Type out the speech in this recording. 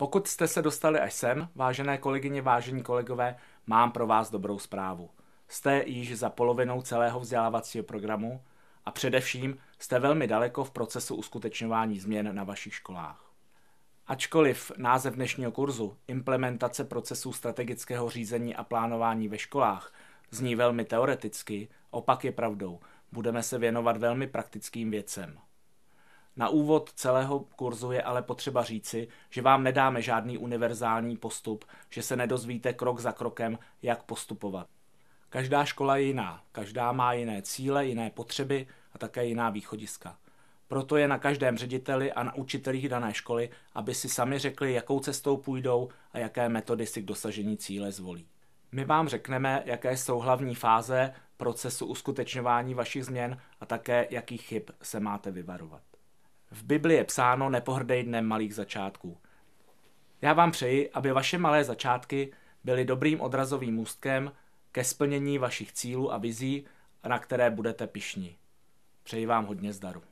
Pokud jste se dostali až sem, vážené kolegyně, vážení kolegové, mám pro vás dobrou zprávu. Jste již za polovinou celého vzdělávacího programu a především jste velmi daleko v procesu uskutečňování změn na vašich školách. Ačkoliv název dnešního kurzu Implementace procesů strategického řízení a plánování ve školách zní velmi teoreticky, opak je pravdou. Budeme se věnovat velmi praktickým věcem. Na úvod celého kurzu je ale potřeba říci, že vám nedáme žádný univerzální postup, že se nedozvíte krok za krokem, jak postupovat. Každá škola je jiná, každá má jiné cíle, jiné potřeby a také jiná východiska. Proto je na každém řediteli a na učitelích dané školy, aby si sami řekli, jakou cestou půjdou a jaké metody si k dosažení cíle zvolí. My vám řekneme, jaké jsou hlavní fáze procesu uskutečňování vašich změn a také, jakých chyb se máte vyvarovat. V Bibli je psáno nepohrdej dnem malých začátků. Já vám přeji, aby vaše malé začátky byly dobrým odrazovým můstkem ke splnění vašich cílů a vizí, na které budete pišní. Přeji vám hodně zdaru.